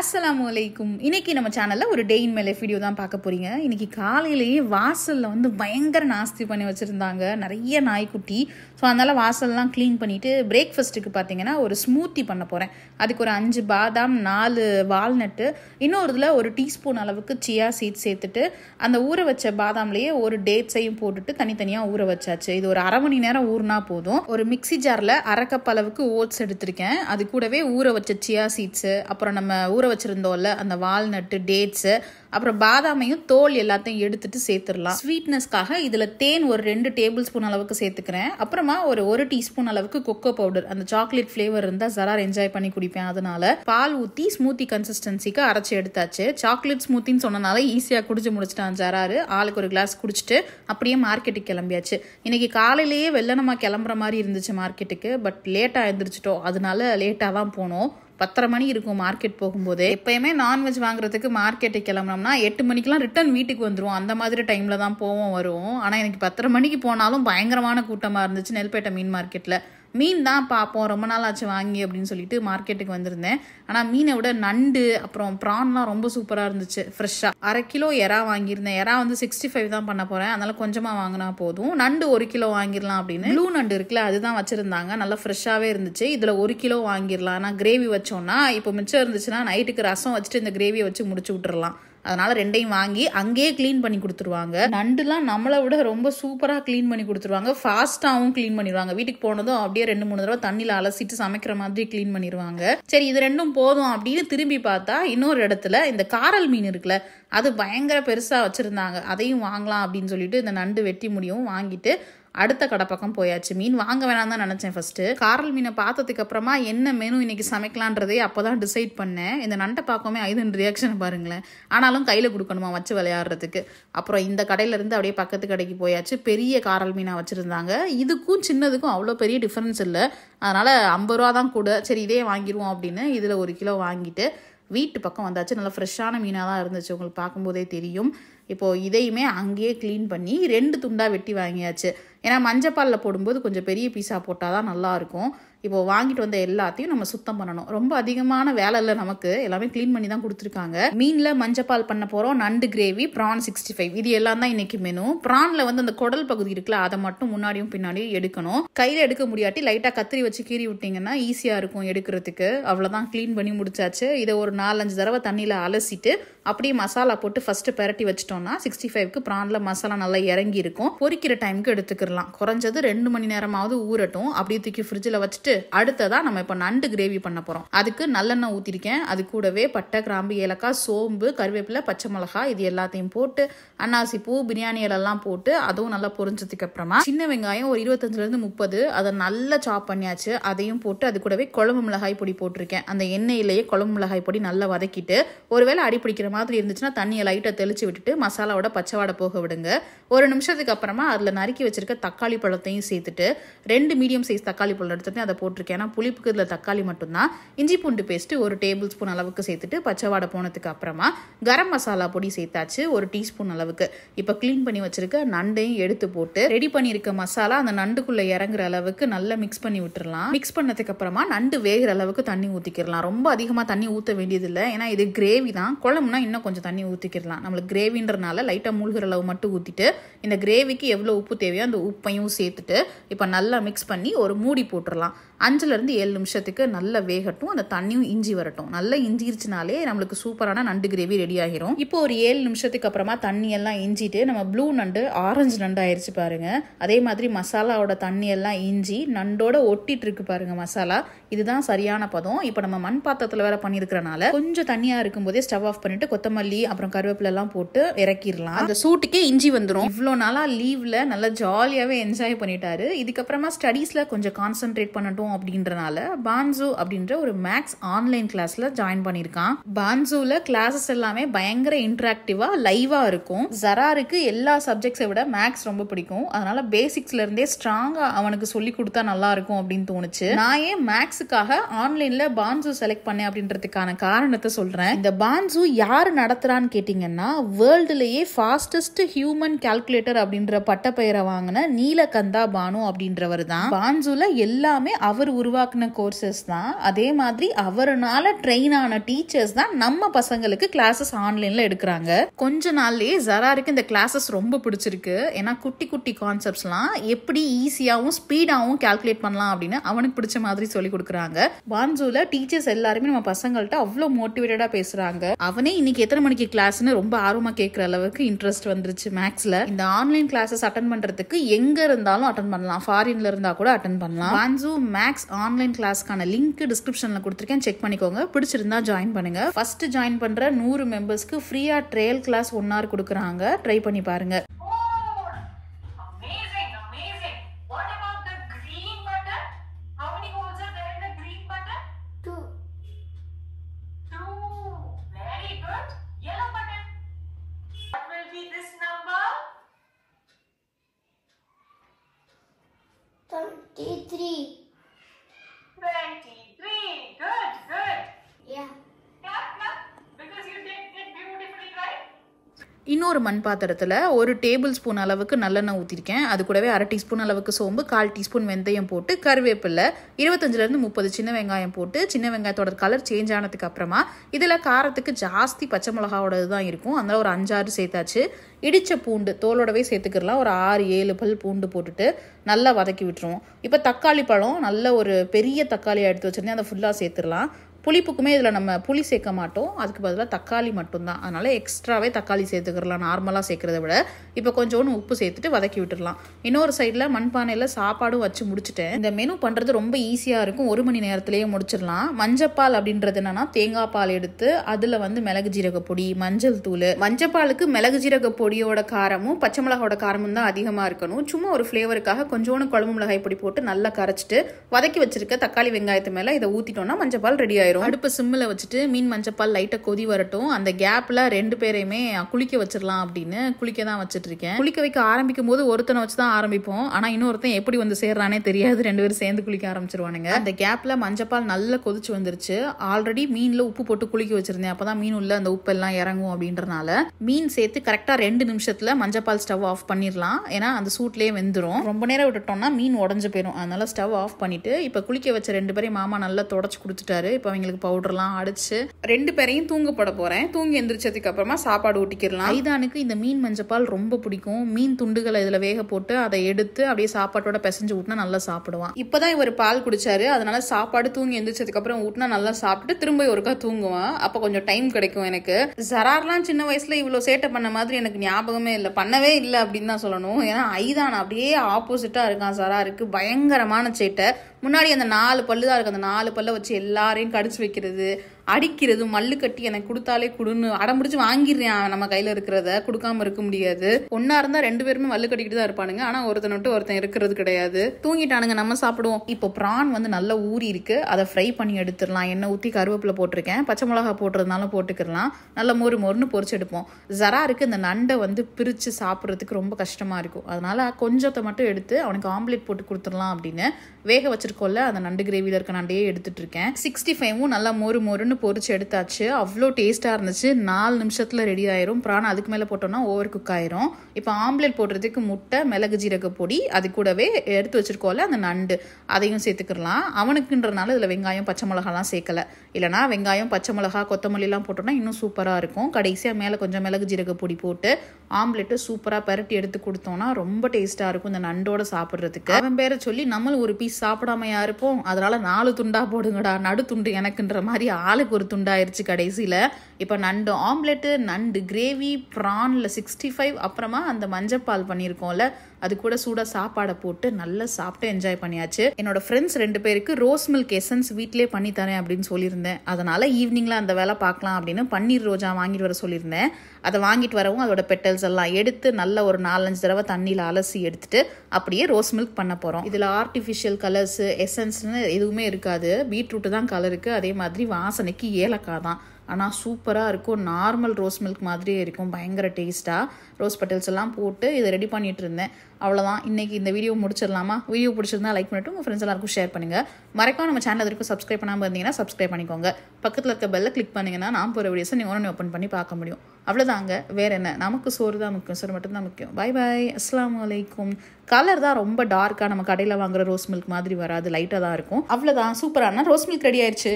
அஸ்லாம் வலைக்கும் இன்றைக்கி நம்ம சேனலில் ஒரு டே இன் வீடியோ தான் பார்க்க போகிறீங்க இன்றைக்கி காலையிலேயே வாசலில் வந்து பயங்கர நாஸ்தி பண்ணி வச்சுருந்தாங்க நிறைய நாய்க்குட்டி ஸோ அதனால் வாசல்லாம் க்ளீன் பண்ணிவிட்டு பிரேக்ஃபாஸ்ட்டுக்கு பார்த்தீங்கன்னா ஒரு ஸ்மூத்தி பண்ண போகிறேன் அதுக்கு ஒரு அஞ்சு பாதாம் நாலு வால்நட்டு இன்னொரு இதில் ஒரு டீஸ்பூன் அளவுக்கு சியா சீட் சேர்த்துட்டு அந்த ஊற வச்ச பாதாம்லேயே ஒரு டேட்ஸையும் போட்டுட்டு தனித்தனியாக ஊற வச்சாச்சு இது ஒரு அரை மணி நேரம் ஊறினா போதும் ஒரு மிக்சி ஜாரில் அரை கப் அளவுக்கு ஓட்ஸ் எடுத்திருக்கேன் அது கூடவே ஊற வச்ச சியா சீட்ஸு அப்புறம் நம்ம ஊற வச்சுருந்தோம்ல அந்த வால்நட்டு டேட்ஸு அப்புறம் பாதாமையும் தோல் எல்லாத்தையும் எடுத்துட்டு சேர்த்துடலாம் ஸ்வீட்னஸ்க்காக இதில் தேன் ஒரு ரெண்டு டேபிள் ஸ்பூன் அளவுக்கு சேர்த்துக்கிறேன் அப்புறமா ஒரு ஒரு டீஸ்பூன் அளவுக்கு கொக்கோ பவுடர் அந்த சாக்லேட் ஃப்ளேவர் இருந்தால் ஜரார் என்ஜாய் பண்ணி குடிப்பேன் அதனால பால் ஊற்றி ஸ்மூத்தி கன்சிஸ்டன்சிக்கு அரைச்சி எடுத்தாச்சு சாக்லேட் ஸ்மூத்தின்னு சொன்னனால ஈஸியாக குடிச்சு முடிச்சிட்டான் ஜராரு ஆளுக்கு ஒரு கிளாஸ் குடிச்சிட்டு அப்படியே மார்க்கெட்டுக்கு கிளம்பியாச்சு இன்னைக்கு காலையிலேயே வெள்ளனமாக கிளம்புற மாதிரி இருந்துச்சு மார்க்கெட்டுக்கு பட் லேட்டாக எழுந்திரிச்சிட்டோம் அதனால லேட்டாக தான் போனோம் பத்தரை மணி இருக்கும் மார்க்கெட் போகும்போது எப்பயுமே நான்வெஜ் வாங்குறதுக்கு மார்க்கெட்டுக்கு கிளம்புற போனோம்னா எட்டு மணிக்கெலாம் ரிட்டன் வீட்டுக்கு வந்துடுவோம் அந்த மாதிரி டைமில் தான் போவோம் வருவோம் ஆனால் எனக்கு பத்தரை மணிக்கு போனாலும் பயங்கரமான கூட்டமாக இருந்துச்சு நெல்பேட்டை மீன் மார்க்கெட்டில் மீன் தான் பார்ப்போம் ரொம்ப நாள் ஆச்சு வாங்கி அப்படின்னு சொல்லிட்டு மார்க்கெட்டுக்கு வந்திருந்தேன் ஆனால் மீனை விட நண்டு அப்புறம் ப்ரான்லாம் ரொம்ப சூப்பராக இருந்துச்சு ஃப்ரெஷ்ஷாக அரை கிலோ எறா வாங்கியிருந்தேன் எறா வந்து சிக்ஸ்டி ஃபைவ் தான் பண்ண போகிறேன் அதனால் கொஞ்சமாக வாங்கினா போதும் நண்டு ஒரு கிலோ வாங்கிடலாம் அப்படின்னு ப்ளூ நண்டு இருக்குல்ல அதுதான் வச்சுருந்தாங்க நல்லா ஃப்ரெஷ்ஷாகவே இருந்துச்சு இதில் ஒரு கிலோ வாங்கிடலாம் ஆனால் கிரேவி வச்சோன்னா இப்போ மிச்சம் இருந்துச்சுன்னா நைட்டுக்கு ரசம் வச்சுட்டு இந்த கிரேவியை வச்சு முடிச்சு விட்டுறலாம் அதனால் ரெண்டையும் வாங்கி அங்கேயே க்ளீன் பண்ணி கொடுத்துருவாங்க நண்டுலாம் நம்மளை விட ரொம்ப சூப்பராக க்ளீன் பண்ணி கொடுத்துருவாங்க ஃபாஸ்ட்டாகவும் க்ளீன் பண்ணிடுவாங்க வீட்டுக்கு போனதும் அப்படியே ரெண்டு மூணு தடவை தண்ணியில் அலசிட்டு சமைக்கிற மாதிரி க்ளீன் பண்ணிடுவாங்க சரி இது ரெண்டும் போதும் அப்படின்னு திரும்பி பார்த்தா இன்னொரு இடத்துல இந்த காரல் மீன் இருக்குல்ல அது பயங்கர பெருசாக வச்சுருந்தாங்க அதையும் வாங்கலாம் அப்படின்னு சொல்லிட்டு இந்த நண்டு வெட்டி முடியும் வாங்கிட்டு அடுத்த கடை பக்கம் போயாச்சு மீன் வாங்க வேணாம் தான் நினச்சேன் ஃபஸ்ட்டு காரல் மீனை பார்த்ததுக்கு அப்புறமா என்ன மெனு இன்னைக்கு சமைக்கலான்றதே அப்போ தான் டிசைட் பண்ணேன் இந்த நண்டை பார்க்கவே ஐதன் ரியாக்ஷன் பாருங்களேன் ஆனாலும் கையில் கொடுக்கணுமா வச்சு விளையாடுறதுக்கு அப்புறம் இந்த கடையிலேருந்து அப்படியே பக்கத்து கடைக்கு போயாச்சு பெரிய காரல் மீனாக வச்சுருந்தாங்க இதுக்கும் சின்னதுக்கும் அவ்வளோ பெரிய டிஃப்ரென்ஸ் இல்லை அதனால் ஐம்பது ரூபா தான் கூட சரி இதே வாங்கிடுவோம் அப்படின்னு இதில் ஒரு கிலோ வாங்கிட்டு வீட்டு பக்கம் வந்தாச்சு நல்லா ஃப்ரெஷ்ஷான மீனாக தான் இருந்துச்சு உங்களுக்கு பார்க்கும்போதே தெரியும் இப்போது இதையுமே அங்கேயே க்ளீன் பண்ணி ரெண்டு துண்டாக வெட்டி வாங்கியாச்சு ஏன்னா மஞ்சப்பாலில் போடும்போது கொஞ்சம் பெரிய பீஸாக போட்டால் தான் நல்லாயிருக்கும் இப்போது வாங்கிட்டு வந்த எல்லாத்தையும் நம்ம சுத்தம் பண்ணணும் ரொம்ப அதிகமான வேலை இல்லை நமக்கு எல்லாமே க்ளீன் பண்ணி தான் கொடுத்துருக்காங்க மீனில் மஞ்சப்பால் பண்ண போகிறோம் நண்டு கிரேவி ப்ரான் சிக்ஸ்டி ஃபைவ் இது எல்லாம் தான் இன்றைக்கி மெனு ப்ரானில் வந்து அந்த குடல் பகுதி இருக்குல்ல அதை மட்டும் முன்னாடியும் பின்னாடியும் எடுக்கணும் கையில் எடுக்க முடியாட்டி லைட்டாக கத்திரி வச்சு கீறி விட்டிங்கன்னா ஈஸியாக இருக்கும் எடுக்கிறதுக்கு அவ்வளோதான் க்ளீன் பண்ணி முடிச்சாச்சு இதை ஒரு நாலஞ்சு தடவை தண்ணியில் அலசிட்டு அப்படியே மசாலா போட்டு ஃபஸ்ட்டு பெரட்டி வச்சிட்டோம்னா சிக்ஸ்டி ஃபைவ்க்கு ப்ரானில் மசாலா நல்லா இறங்கி இருக்கும் பொறிக்கிற டைமுக்கு எடுத்துக்கலாம் குறைஞ்சது ரெண்டு மணி நேரமாவது ஊறட்டும் அப்படியே தூக்கி ஃப்ரிட்ஜில் வச்சுட்டு அடுத்ததாக நம்ம இப்போ நண்டு கிரேவி பண்ண போகிறோம் அதுக்கு நல்லெண்ணெய் ஊற்றிருக்கேன் அது கூடவே பட்டை கிராம்பு ஏலக்காய் சோம்பு கருவேப்பிலை பச்சை மிளகா இது எல்லாத்தையும் போட்டு அன்னாசி பூ பிரியாணி எல்லாம் போட்டு அதுவும் நல்லா பொறிஞ்சதுக்கு அப்புறமா சின்ன வெங்காயம் ஒரு இருபத்தஞ்சிலேருந்து முப்பது அதை நல்லா சாப் பண்ணியாச்சு அதையும் போட்டு அது கூடவே குழம்பு மிளகாய் பொடி போட்டிருக்கேன் அந்த எண்ணெயிலேயே குழம்பு மிளகாய் பொடி நல்லா வதக்கிட்டு ஒருவேளை அடிப்பிடிக்கிற மாதிரி மாதிரி இருந்துச்சுன்னா தண்ணியை லைட்டாக தெளித்து விட்டுட்டு மசாலாவோட பச்சைவாடை போக விடுங்க ஒரு நிமிஷத்துக்கு அப்புறமா அதில் நறுக்கி வச்சுருக்க தக்காளி பழத்தையும் சேர்த்துட்டு ரெண்டு மீடியம் சைஸ் தக்காளி பழம் எடுத்துட்டு அதை போட்டிருக்கேன் ஏன்னா புளிப்புக்கு இதில் தக்காளி மட்டும்தான் இஞ்சி பூண்டு பேஸ்ட்டு ஒரு டேபிள் ஸ்பூன் அளவுக்கு சேர்த்துட்டு பச்சைவாடை போனதுக்கு அப்புறமா கரம் மசாலா பொடி சேர்த்தாச்சு ஒரு டீஸ்பூன் அளவுக்கு இப்போ க்ளீன் பண்ணி வச்சுருக்க நண்டையும் எடுத்து போட்டு ரெடி பண்ணியிருக்க மசாலா அந்த நண்டுக்குள்ளே இறங்குற அளவுக்கு நல்லா மிக்ஸ் பண்ணி விட்டுருலாம் மிக்ஸ் பண்ணதுக்கு அப்புறமா நண்டு வேகிற அளவுக்கு தண்ணி ஊற்றிக்கிறலாம் ரொம்ப அதிகமாக தண்ணி ஊற்ற வேண்டியதில்லை ஏன்னா இது கிரேவி தான் குழம்புனா இன்னும் கொஞ்சம் தண்ணி ஊற்றிக்கிடலாம் நம்மளுக்கு கிரேவின்றனால லைட்டாக மூழ்கிற அளவு மட்டும் ஊற்றிட்டு இந்த கிரேவிக்கு எவ்வளோ உப்பு தேவையோ அந்த உப்பையும் சேர்த்துட்டு இப்போ நல்லா மிக்ஸ் பண்ணி ஒரு மூடி போட்டுடலாம் அஞ்சுலேருந்து ஏழு நிமிஷத்துக்கு நல்லா வேகட்டும் அந்த தண்ணியும் இஞ்சி வரட்டும் நல்லா இஞ்சிருச்சுனாலே நம்மளுக்கு சூப்பரான நண்டு கிரேவி ரெடி ஆகிரும் இப்போ ஒரு ஏழு நிமிஷத்துக்கு அப்புறமா தண்ணியெல்லாம் இஞ்சிட்டு நம்ம ப்ளூ நண்டு ஆரஞ்சு நண்டு ஆயிடுச்சு பாருங்க அதே மாதிரி மசாலாவோட தண்ணி எல்லாம் இஞ்சி நண்டோட ஒட்டிட்டு இருக்கு பாருங்க மசாலா இதுதான் சரியான பதம் இப்போ நம்ம மண் பாத்திரத்தில் வேற பண்ணியிருக்கிறனால கொஞ்சம் தண்ணியாக இருக்கும்போதே ஸ்டவ் ஆஃப் பண்ணிட்டு கொத்தமல்லி அப்புறம் கருவேப்பிலெல்லாம் போட்டு இறக்கிடலாம் அந்த சூட்டுக்கே இஞ்சி வந்துடும் இவ்வளோ நாளாக லீவில் நல்லா ஜாலியாகவே என்ஜாய் பண்ணிட்டாரு இதுக்கப்புறமா ஸ்டடீஸில் கொஞ்சம் கான்சென்ட்ரேட் பண்ணட்டும் அப்படின்றனால பான்சு அப்படின்ற ஒரு மேக்ஸ் ஆன்லைன் கிளாஸ்ல ஜாயின் பண்ணியிருக்கான் பான்சுல கிளாஸஸ் எல்லாமே பயங்கர இன்ட்ராக்டிவாக லைவா இருக்கும் ஜராருக்கு எல்லா சப்ஜெக்ட்ஸை விட மேக்ஸ் ரொம்ப பிடிக்கும் அதனால பேசிக்ஸ்லேருந்தே ஸ்ட்ராங்காக அவனுக்கு சொல்லி கொடுத்தா நல்லா இருக்கும் அப்படின்னு தோணுச்சு நான் ஏன் மேக்ஸுக்காக ஆன்லைனில் பான்சு செலக்ட் பண்ணேன் அப்படின்றதுக்கான காரணத்தை சொல்கிறேன் இந்த பான்சு யார் யார் நடத்துகிறான்னு கேட்டிங்கன்னா வேர்ல்டுலேயே ஃபாஸ்டஸ்ட் ஹியூமன் கால்குலேட்டர் அப்படின்ற பட்டப்பெயரை வாங்கின நீலகந்தா பானு அப்படின்றவர் தான் பான்சுல எல்லாமே அவர் உருவாக்கின கோர்சஸ் தான் அதே மாதிரி அவருனால ட்ரெயின் ஆன டீச்சர்ஸ் தான் நம்ம பசங்களுக்கு கிளாஸஸ் ஆன்லைனில் எடுக்கிறாங்க கொஞ்ச நாள்லயே ஜராருக்கு இந்த கிளாஸஸ் ரொம்ப பிடிச்சிருக்கு ஏன்னா குட்டி குட்டி கான்செப்ட்ஸ்லாம் எப்படி ஈஸியாகவும் ஸ்பீடாகவும் கால்குலேட் பண்ணலாம் அப்படின்னு அவனுக்கு பிடிச்ச மாதிரி சொல்லி கொடுக்குறாங்க பான்சூல டீச்சர்ஸ் எல்லாருமே நம்ம பசங்கள்கிட்ட அவ்வளோ மோட்டிவேட்டடாக பேசுகிறாங்க அவனே இன்னைக்கு இன்னைக்கு எத்தனை மணிக்கு கிளாஸ்னு ரொம்ப ஆர்வமாக கேட்குற அளவுக்கு இன்ட்ரெஸ்ட் வந்துருச்சு மேக்ஸில் இந்த ஆன்லைன் கிளாஸஸ் அட்டன் பண்ணுறதுக்கு எங்கே இருந்தாலும் அட்டன் பண்ணலாம் ஃபாரின்ல இருந்தால் கூட அட்டன் பண்ணலாம் வான்சு மேக்ஸ் ஆன்லைன் கிளாஸ்க்கான லிங்க் டிஸ்கிரிப்ஷனில் கொடுத்துருக்கேன் செக் பண்ணிக்கோங்க பிடிச்சிருந்தா ஜாயின் பண்ணுங்க ஃபர்ஸ்ட் ஜாயின் பண்ணுற நூறு மெம்பர்ஸ்க்கு ஃப்ரீயாக ட்ரையல் கிளாஸ் ஒன் ஹவர் கொடுக்குறாங்க ட்ரை பண்ணி பாருங்க இன்னொரு மண் பாத்திரத்தில் ஒரு டேபிள் ஸ்பூன் அளவுக்கு நல்லெண்ணெய் ஊற்றிருக்கேன் அது கூடவே அரை டீஸ்பூன் அளவுக்கு சோம்பு கால் டீஸ்பூன் வெந்தயம் போட்டு கருவேப்பில்லை இருபத்தஞ்சிலேருந்து முப்பது சின்ன வெங்காயம் போட்டு சின்ன வெங்காயத்தோட கலர் சேஞ்ச் ஆனதுக்கு அப்புறமா இதில் காரத்துக்கு ஜாஸ்தி பச்சை மிளகாவோடது தான் இருக்கும் அந்த ஒரு அஞ்சாறு சேர்த்தாச்சு இடித்த பூண்டு தோலோடவே சேர்த்துக்கிடலாம் ஒரு ஆறு ஏழு பல் பூண்டு போட்டுட்டு நல்லா வதக்கி விட்டுருவோம் இப்போ தக்காளி பழம் நல்ல ஒரு பெரிய தக்காளியாக எடுத்து வச்சுருந்தேன் அதை ஃபுல்லாக சேர்த்துடலாம் புளிப்புக்குமே இதில் நம்ம புளி சேர்க்க மாட்டோம் அதுக்கு பதிலாக தக்காளி மட்டும்தான் அதனால் எக்ஸ்ட்ராவே தக்காளி சேர்த்துக்கிறலாம் நார்மலாக சேர்க்குறத விட இப்போ கொஞ்சோன்னு உப்பு சேர்த்துட்டு வதக்கி விட்டுடலாம் இன்னொரு சைடில் மண்பானையில் சாப்பாடும் வச்சு முடிச்சுட்டேன் இந்த மெனு பண்ணுறது ரொம்ப ஈஸியாக இருக்கும் ஒரு மணி நேரத்துலேயே முடிச்சிடலாம் மஞ்சப்பால் அப்படின்றது என்னென்னா தேங்காய் பால் எடுத்து அதில் வந்து மிளகு ஜீரக பொடி மஞ்சள் தூள் மஞ்சப்பாலுக்கு மிளகு ஜீரக பொடியோட காரமும் பச்சை மிளகாவோட காரமும் தான் அதிகமாக இருக்கணும் சும்மா ஒரு ஃப்ளேவருக்காக கொஞ்சோன்னு குழம்பு மிளகாய் பொடி போட்டு நல்லா கரைச்சிட்டு வதக்கி வச்சிருக்க தக்காளி வெங்காயத்து மேலே இதை ஊற்றிட்டோம்னா மஞ்சப்பால் ரெடி ஆகிடும் ஆயிரும் அடுப்பு சிம்மில் வச்சுட்டு மீன் மஞ்சப்பால் லைட்டாக கொதி வரட்டும் அந்த கேப்பில் ரெண்டு பேரையுமே குளிக்க வச்சிடலாம் அப்படின்னு குளிக்க தான் வச்சுட்டு இருக்கேன் குளிக்க வைக்க ஆரம்பிக்கும் போது ஒருத்தனை வச்சு தான் ஆரம்பிப்போம் ஆனால் இன்னொருத்தன் எப்படி வந்து சேர்றானே தெரியாது ரெண்டு பேரும் சேர்ந்து குளிக்க ஆரம்பிச்சிருவானுங்க அந்த கேப்பில் மஞ்சப்பால் நல்லா கொதிச்சு வந்துருச்சு ஆல்ரெடி மீனில் உப்பு போட்டு குளிக்க வச்சிருந்தேன் அப்போ தான் மீன் உள்ள அந்த உப்பு எல்லாம் இறங்கும் அப்படின்றனால மீன் சேர்த்து கரெக்டாக ரெண்டு நிமிஷத்தில் மஞ்சப்பால் ஸ்டவ் ஆஃப் பண்ணிடலாம் ஏன்னா அந்த சூட்லேயே வெந்துடும் ரொம்ப நேரம் விட்டுட்டோம்னா மீன் உடஞ்சு போயிடும் அதனால ஸ்டவ் ஆஃப் பண்ணிட்டு இப்போ குளிக்க வச்ச ரெண்டு பேரையும் மாமா நல்லா தொடச்சு கொடுத்துட்டாரு இப்போ அவங்களுக்கு பவுடர்லாம் அடிச்சு ரெண்டு பேரையும் தூங்க போட போகிறேன் தூங்கி எந்திரிச்சதுக்கு அப்புறமா சாப்பாடு ஊட்டிக்கிடலாம் ஐதானுக்கு இந்த மீன் மஞ்சப்பால் ரொம்ப பிடிக்கும் மீன் துண்டுகளை இதில் வேக போட்டு அதை எடுத்து அப்படியே சாப்பாட்டோட பிசைஞ்சு ஊட்டினா நல்லா சாப்பிடுவான் இப்பதான் இவர் பால் குடிச்சாரு அதனால சாப்பாடு தூங்கி எந்திரிச்சதுக்கப்புறம் ஊட்டினா நல்லா சாப்பிட்டு திரும்ப ஒருக்கா தூங்குவான் அப்போ கொஞ்சம் டைம் கிடைக்கும் எனக்கு ஜரார்லாம் சின்ன வயசில் இவ்வளோ சேட்டை பண்ண மாதிரி எனக்கு ஞாபகமே இல்லை பண்ணவே இல்லை அப்படின்னு தான் சொல்லணும் ஏன்னா ஐதான் அப்படியே ஆப்போசிட்டாக இருக்கான் சராருக்கு பயங்கரமான சேட்டை முன்னாடி அந்த நாலு பல்லு தான் இருக்குது அந்த நாலு பல்லை வச்சு எல்லாரையும் கடிச்சு வைக்கிறது அடிக்கிறது மல்லு கட்டி எனக்கு கொடுத்தாலே கொடுன்னு அடம்பிடிச்சு வாங்கிடுறேன் நம்ம கையில் இருக்கிறத கொடுக்காம இருக்க முடியாது ஒன்னா இருந்தா ரெண்டு பேருமே மல்லு கட்டிக்கிட்டு தான் இருப்பானுங்க ஆனா ஒருத்தன் விட்டு ஒருத்தன் இருக்கிறது கிடையாது தூங்கிட்டானுங்க நம்ம சாப்பிடுவோம் இப்போ ப்ரான் வந்து நல்லா ஊறி இருக்கு அதை ஃப்ரை பண்ணி எடுத்துடலாம் எண்ணெய் ஊற்றி கருவேப்பிலை போட்டிருக்கேன் பச்சை மிளகா போட்டுறதுனால போட்டுக்கலாம் நல்லா மொறு மொறுன்னு எடுப்போம் ஜரா இருக்கு இந்த நண்டை வந்து பிரித்து சாப்பிட்றதுக்கு ரொம்ப கஷ்டமாக இருக்கும் அதனால் கொஞ்சத்தை மட்டும் எடுத்து அவனுக்கு ஆம்லேட் போட்டு கொடுத்துடலாம் அப்படின்னு வேக வச்சிருக்கோம்ல அந்த நண்டு கிரேவியில் இருக்க நண்டையே எடுத்துட்டு இருக்கேன் சிக்ஸ்டி ஃபைவும் நல்லா மொறு மொறுன்னு பொறிச்சு எடுத்தாச்சு அவ்வளோ டேஸ்ட்டாக இருந்துச்சு நாலு நிமிஷத்தில் ரெடி ஆயிரும் பிராணம் அதுக்கு மேலே போட்டோம்னா ஓவர் குக் ஆயிரும் இப்போ ஆம்லேட் போடுறதுக்கு முட்டை மிளகு ஜீரக பொடி அது கூடவே எடுத்து வச்சிருக்கோம்ல அந்த நண்டு அதையும் சேர்த்துக்கிடலாம் அவனுக்குன்றனால இதில் வெங்காயம் பச்சை மிளகாலாம் சேர்க்கலை இல்லைனா வெங்காயம் பச்சை மிளகா கொத்தமல்லிலாம் போட்டோம்னா இன்னும் சூப்பராக இருக்கும் கடைசியாக மேலே கொஞ்சம் மிளகு ஜீரக பொடி போட்டு ஆம்லெட்டு சூப்பராக பரட்டி எடுத்து கொடுத்தோம்னா ரொம்ப டேஸ்ட்டாக இருக்கும் இந்த நண்டோட சாப்பிட்றதுக்கு அவன் பேரை சொல்லி நம்மளும் ஒரு பீஸ் சாப்பிடாமையா இருப்போம் அதனால நாலு துண்டா போடுங்கடா நடு துண்டு எனக்குன்ற மாதிரி ஆள் ஆளுக்கு ஒரு துண்டாயிருச்சு கடைசியில் இப்போ நண்டு ஆம்லெட்டு நண்டு கிரேவி ப்ரானில் சிக்ஸ்டி ஃபைவ் அப்புறமா அந்த மஞ்சப்பால் பண்ணியிருக்கோம்ல அது கூட சூடாக சாப்பாடை போட்டு நல்லா சாப்பிட்டு என்ஜாய் பண்ணியாச்சு என்னோட ஃப்ரெண்ட்ஸ் ரெண்டு பேருக்கு ரோஸ் மில்க் எசன்ஸ் வீட்டிலே பண்ணி தரேன் அப்படின்னு சொல்லியிருந்தேன் அதனால் ஈவினிங்கில் அந்த வேலை பார்க்கலாம் அப்படின்னு பன்னீர் ரோஜா வாங்கிட்டு வர சொல்லியிருந்தேன் அதை வாங்கிட்டு வரவும் அதோட பெட்டல்ஸ் எல்லாம் எடுத்து நல்ல ஒரு நாலஞ்சு தடவை தண்ணியில் அலசி எடுத்துட்டு அப்படியே ரோஸ் மில்க் பண்ண போகிறோம் இதில் ஆர்டிஃபிஷியல் கலர்ஸ் எசன்ஸ்னு எதுவுமே இருக்காது பீட்ரூட்டு தான் கலருக்கு அதே மாதிரி வாசனைக்கு ஏலக்காய் தான் ஆனால் சூப்பராக இருக்கும் நார்மல் ரோஸ் மில்க் மாதிரியே இருக்கும் பயங்கர டேஸ்ட்டாக ரோஸ் பட்டல்ஸ் எல்லாம் போட்டு இதை ரெடி பண்ணிகிட்டு இருந்தேன் அவ்வளோதான் இன்றைக்கி இந்த வீடியோ முடிச்சிடலாமா வீடியோ பிடிச்சிருந்தா லைக் பண்ணிட்டு உங்கள் ஃப்ரெண்ட்ஸ் எல்லாருக்கும் ஷேர் பண்ணுங்கள் மறக்காம நம்ம சேனல் வரைக்கும் சப்ஸ்கிரைப் பண்ணாமல் இருந்தீங்கன்னா சப்ஸ்கிரைப் பண்ணிக்கோங்க பக்கத்தில் இருக்க பெல்லை கிளிக் பண்ணிங்கன்னா நான் போகிற வீடியோஸை நீங்கள் ஒன்று ஓப்பன் பண்ணி பார்க்க முடியும் அவ்வளோதாங்க வேறு என்ன நமக்கு சோறு தான் முக்கியம் சோறு மட்டும்தான் முக்கியம் பை பாய் அஸ்லாம் வலைக்கும் கலர் தான் ரொம்ப டார்க்காக நம்ம கடையில் வாங்குற ரோஸ் மில்க் மாதிரி வராது லைட்டாக தான் இருக்கும் அவ்வளோதான் சூப்பரான ரோஸ் மில்க் ரெடி ஆயிடுச்சு